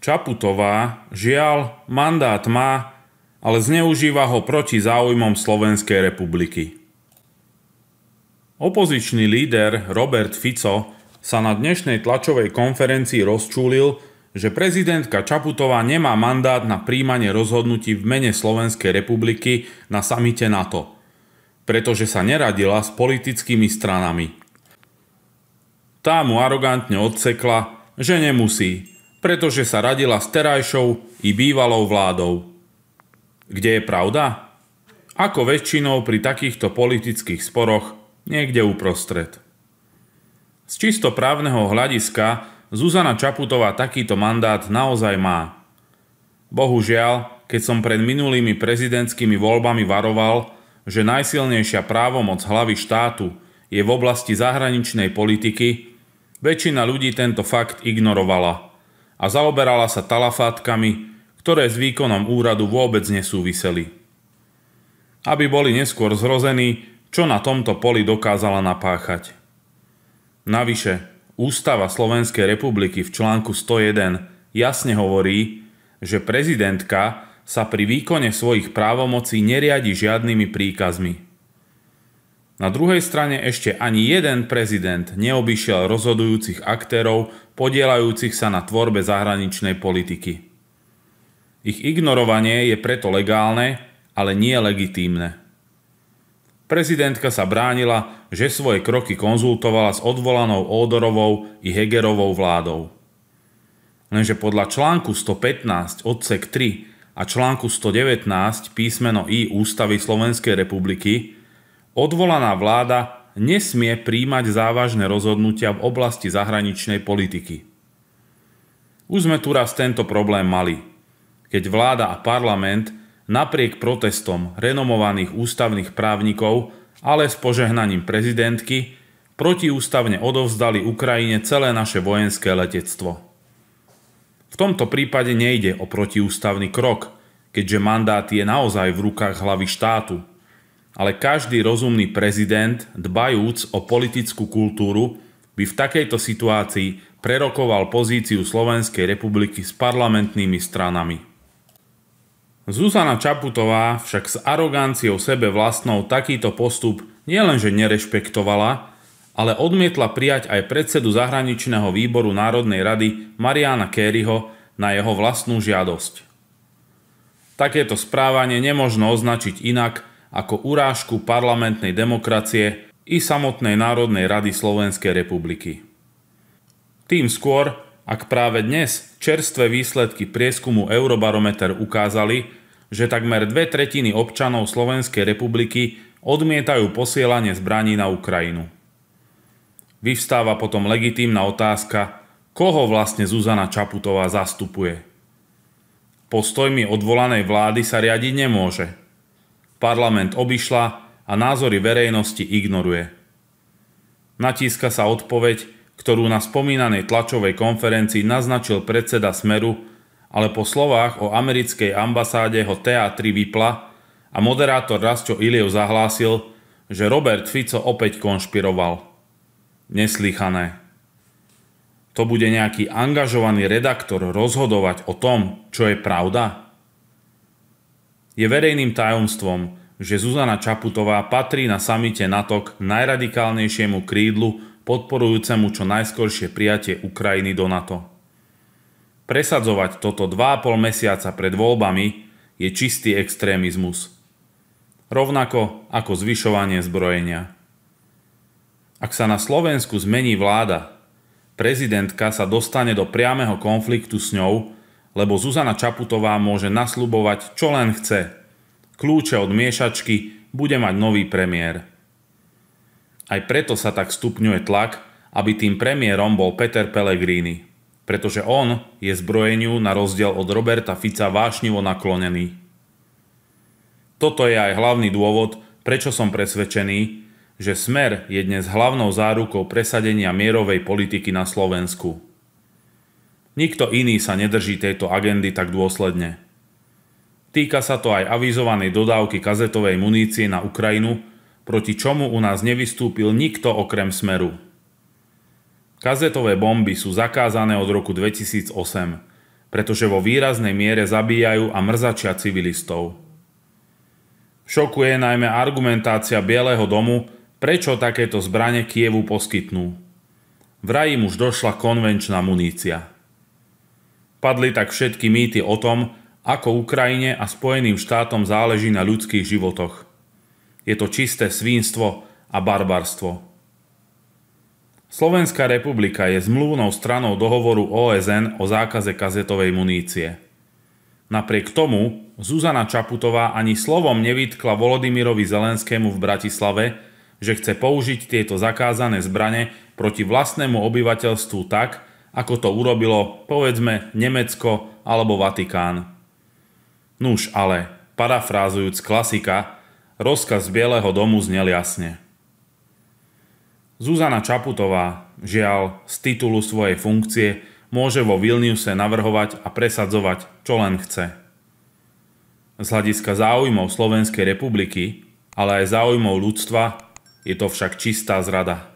Čaputová, žiaľ, mandát má, ale zneužíva ho proti záujmom Slovenskej republiky. Opozičný líder Robert Fico sa na dnešnej tlačovej konferencii rozčúlil, že prezidentka Čaputová nemá mandát na príjmanie rozhodnutí v mene Slovenskej republiky na samite NATO, pretože sa neradila s politickými stranami. Tá mu arogantne odsekla, že nemusí, pretože sa radila s terajšou i bývalou vládou. Kde je pravda? Ako väčšinou pri takýchto politických sporoch niekde uprostred. Z čisto právneho hľadiska Zuzana Čaputová takýto mandát naozaj má. Bohužiaľ, keď som pred minulými prezidentskými voľbami varoval, že najsilnejšia právomoc hlavy štátu je v oblasti zahraničnej politiky, väčšina ľudí tento fakt ignorovala – a zaoberala sa talafátkami, ktoré s výkonom úradu vôbec nesúviseli. Aby boli neskôr zrození, čo na tomto poli dokázala napáchať. Navyše, Ústava Slovenskej republiky v článku 101 jasne hovorí, že prezidentka sa pri výkone svojich právomocí neriadi žiadnymi príkazmi. Na druhej strane ešte ani jeden prezident neobyšiel rozhodujúcich aktérov podielajúcich sa na tvorbe zahraničnej politiky. Ich ignorovanie je preto legálne, ale nie legitímne. Prezidentka sa bránila, že svoje kroky konzultovala s odvolanou Ódorovou i Hegerovou vládou. Lenže podľa článku 115 odsek 3 a článku 119 písmeno I Ústavy Slovenskej republiky Odvolaná vláda nesmie príjmať závažné rozhodnutia v oblasti zahraničnej politiky. Už sme tu raz tento problém mali, keď vláda a parlament napriek protestom renomovaných ústavných právnikov, ale s požehnaním prezidentky, protiústavne odovzdali Ukrajine celé naše vojenské letectvo. V tomto prípade nejde o protiústavný krok, keďže mandát je naozaj v rukách hlavy štátu – ale každý rozumný prezident, dbajúc o politickú kultúru, by v takejto situácii prerokoval pozíciu Slovenskej republiky s parlamentnými stranami. Zuzana Čaputová však s aroganciou sebe vlastnou takýto postup nielenže nerešpektovala, ale odmietla prijať aj predsedu zahraničného výboru Národnej rady Mariana Kerryho na jeho vlastnú žiadosť. Takéto správanie nemožno označiť inak ako urážku parlamentnej demokracie i samotnej Národnej rady Slovenskej republiky. Tým skôr, ak práve dnes čerstvé výsledky prieskumu Eurobarometer ukázali, že takmer dve tretiny občanov Slovenskej republiky odmietajú posielanie zbraní na Ukrajinu. Vyvstáva potom legitímna otázka, koho vlastne Zuzana Čaputová zastupuje. Postojmi odvolanej vlády sa riadiť nemôže – Parlament obišla a názory verejnosti ignoruje. Natíska sa odpoveď, ktorú na spomínanej tlačovej konferencii naznačil predseda Smeru, ale po slovách o americkej ambasáde ho TA3 vypla a moderátor Rastio Iliev zahlásil, že Robert Fico opäť konšpiroval. Neslychané. To bude nejaký angažovaný redaktor rozhodovať o tom, čo je pravda? Je verejným tajomstvom, že Zuzana Čaputová patrí na samite NATO k najradikálnejšiemu krídlu podporujúcemu čo najskoršie prijatie Ukrajiny do NATO. Presadzovať toto 2,5 mesiaca pred voľbami je čistý extrémizmus. Rovnako ako zvyšovanie zbrojenia. Ak sa na Slovensku zmení vláda, prezidentka sa dostane do priameho konfliktu s ňou lebo Zuzana Čaputová môže nasľubovať, čo len chce. Kľúče od miešačky bude mať nový premiér. Aj preto sa tak stupňuje tlak, aby tým premiérom bol Peter Pellegrini, pretože on je zbrojeniu na rozdiel od Roberta Fica vášnivo naklonený. Toto je aj hlavný dôvod, prečo som presvedčený, že Smer je dnes hlavnou zárukou presadenia mierovej politiky na Slovensku. Nikto iný sa nedrží tejto agendy tak dôsledne. Týka sa to aj avizovanej dodávky kazetovej munície na Ukrajinu, proti čomu u nás nevystúpil nikto okrem Smeru. Kazetové bomby sú zakázané od roku 2008, pretože vo výraznej miere zabíjajú a mrzačia civilistov. Šokuje najmä argumentácia Bieleho domu, prečo takéto zbranie Kievu poskytnú. Vraj raji už došla konvenčná munícia. Padli tak všetky mýty o tom, ako Ukrajine a Spojeným štátom záleží na ľudských životoch. Je to čisté svínstvo a barbarstvo. Slovenská republika je zmluvnou stranou dohovoru OSN o zákaze kazetovej munície. Napriek tomu Zuzana Čaputová ani slovom nevytkla Volodymyrovi Zelenskému v Bratislave, že chce použiť tieto zakázané zbrane proti vlastnému obyvateľstvu tak, ako to urobilo, povedzme, Nemecko alebo Vatikán. Nuž ale, parafrázujúc klasika, rozkaz Bieleho domu znel jasne. Zuzana Čaputová, žiaľ, z titulu svojej funkcie môže vo Vilniuse navrhovať a presadzovať, čo len chce. Z hľadiska záujmov Slovenskej republiky, ale aj záujmov ľudstva, je to však čistá zrada.